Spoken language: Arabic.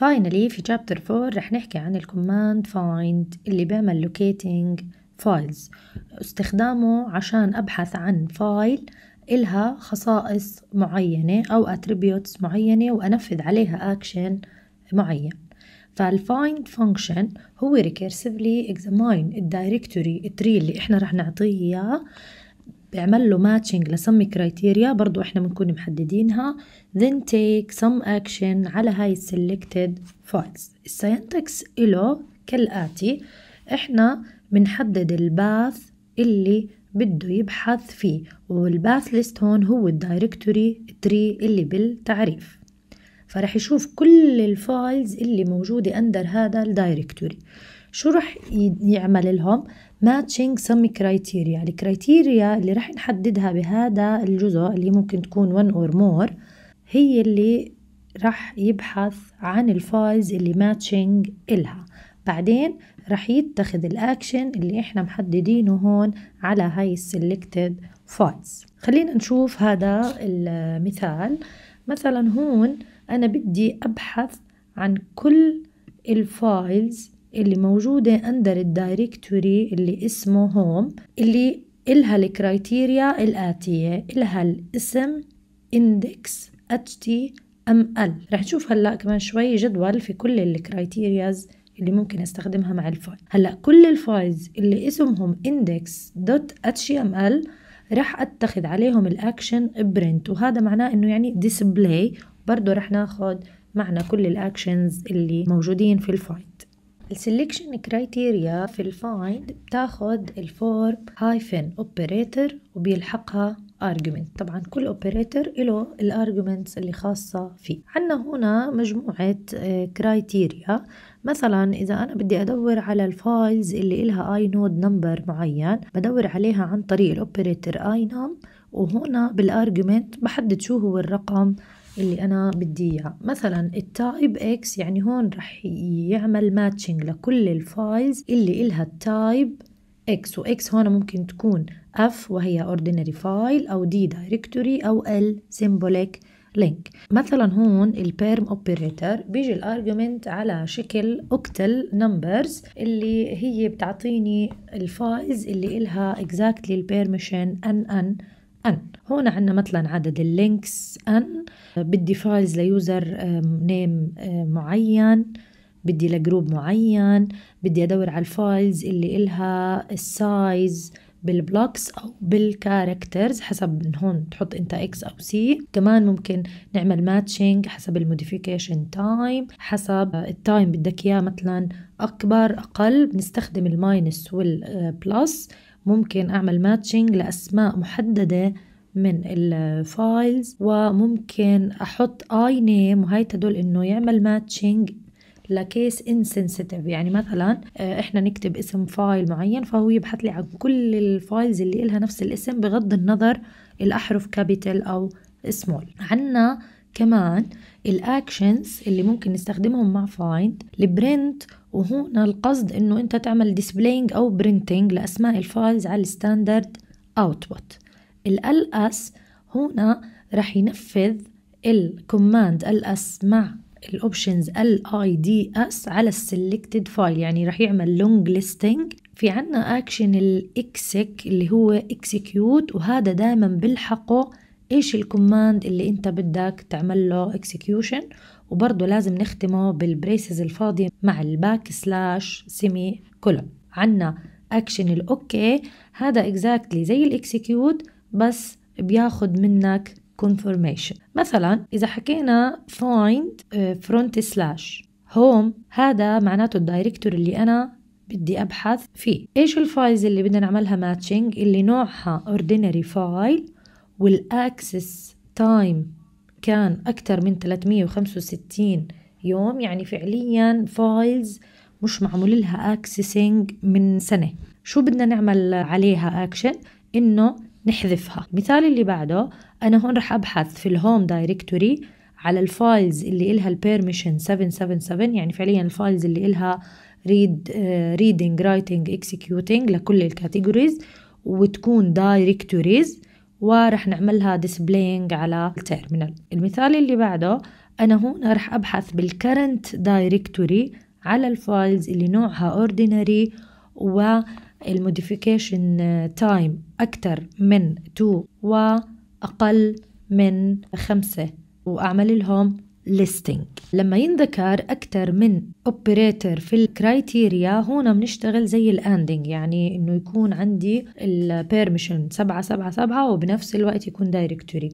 فاينلي في chapter 4 رح نحكي عن الكوماند find اللي بيعمل locating files استخدامه عشان أبحث عن فايل إلها خصائص معينة أو attributes معينة وأنفذ عليها action معين فالفايند فانكشن هو ريكيرسيفلي اكزاماين الدايركتوري التري اللي احنا رح نعطيه اياه بعمل له ماتشنج لسمي كرايتيريا برضو احنا بنكون محددينها then take some action على هاي selected files syntax له كالآتي احنا بنحدد الباث اللي بده يبحث فيه والباث ليست هون هو الدايركتوري تري اللي بالتعريف فرح يشوف كل الفايلز اللي موجودة أندر هذا الدايركتوري شو رح يعمل لهم ماتشنج سمي كرايتيريا الكرايتيريا اللي رح نحددها بهذا الجزء اللي ممكن تكون one اور مور هي اللي رح يبحث عن الفايز اللي ماتشنج إلها بعدين رح يتخذ الأكشن اللي إحنا محددينه هون على هاي السلكتد فايلز خلينا نشوف هذا المثال مثلا هون أنا بدي أبحث عن كل الفايلز اللي موجودة أندر الدايركتوري اللي اسمه هوم اللي إلها الكرايتيريا الآتية إلها الاسم اندكس HTML رح نشوف هلأ كمان شوي جدول في كل الكرايتيرياز اللي ممكن استخدمها مع الفايل هلا كل الفايلز اللي اسمهم index.html رح اتخذ عليهم الاكشن برنت وهذا معناه انه يعني display برضه رح ناخذ معنا كل الاكشنز اللي موجودين في الفايل السلكشن كرايتيريا في الفايند بتاخد الفور هايفن اوبريتر وبيلحقها argument طبعا كل اوبريتر له الارجمنتس اللي خاصة فيه عندنا هنا مجموعة كرايتيريا آه, مثلا إذا أنا بدي أدور على الفايلز اللي إلها اي نود نمبر معين بدور عليها عن طريق الاوبريتر اي نام وهنا بالارجمنت بحدد شو هو الرقم اللي أنا بدي إياها مثلا التايب إكس يعني هون رح يعمل ماتشنج لكل الفايلز اللي إلها التايب إكس وإكس هون ممكن تكون F وهي ordinary file أو D directory أو L symbolic link مثلا هون البيرم اوبريتر بيجي الأرجومنت على شكل اوكتل نمبرز اللي هي بتعطيني الفايز اللي إلها exactly البيرميشن ان ان ان هون عندنا مثلا عدد اللينكس ان بدي فايلز ليوزر نيم معين بدي لجروب معين بدي ادور على الفايلز اللي إلها السايز بالبلوكس او بالكاركترز حسب من هون تحط انت اكس او سي كمان ممكن نعمل ماتشنج حسب الموديفيكيشن تايم حسب آه، التايم بدك اياه مثلا اكبر اقل بنستخدم الماينس والبلس ممكن أعمل ماتشنج لأسماء محددة من الفايلز وممكن أحط آي نيم وهي تدل إنه يعمل ماتشنج لكيس انسنسيتيف يعني مثلا آه، احنا نكتب اسم فايل معين فهو يبحث لي عن كل الفايلز اللي لها نفس الاسم بغض النظر الأحرف كابيتال أو سمول عندنا كمان الاكشنز اللي ممكن نستخدمهم مع فايند البرنت وهنا القصد انه انت تعمل ديسبلينج او برينتينج لاسماء الفايلز على الستاندرد اوتبوت ls هنا راح ينفذ الكوماند ls مع الاوبشنز options دي اس على السلكتد فايل يعني راح يعمل لونج listing في عنا اكشن الاكسك اللي هو اكسكيوت وهذا دائما بلحقه ايش الكوماند اللي انت بدك تعمل له اكسكيوشن وبرضه لازم نختمه بالبريسز الفاضية مع الباك سلاش سيمي كولون عنا اكشن الاوكي هذا اكزاكتلي زي الاكسكيوت بس بياخد منك confirmation مثلا إذا حكينا find آه، front slash home هذا معناته الدايركتور اللي أنا بدي أبحث فيه إيش الفايلز اللي بدنا نعملها ماتشنج اللي نوعها ordinary file والأكسس تايم كان أكثر من 365 يوم يعني فعليا فايلز مش معمول لها اكسسنج من سنة شو بدنا نعمل عليها اكشن انه نحذفها المثال اللي بعده انا هون رح ابحث في الهوم دايركتوري على الفايلز اللي إلها البيرميشن 777 يعني فعليا الفايلز اللي إلها ريد ريدنج رايتنج اكسكيوتنج لكل الكاتيجوريز وتكون دايركتوريز ورح نعملها ديسبلينج على التيرمينال المثال اللي بعده أنا هنا رح أبحث بالكرنت دايركتوري على الفايلز اللي نوعها ordinary والموديفيكيشن تايم أكتر من 2 وأقل من 5 وأعمل لهم listing لما ينذكر أكثر من operator في الكرايتيريا هون بنشتغل زي الاندنج يعني انه يكون عندي البيرميشن 777 وبنفس الوقت يكون دايركتوري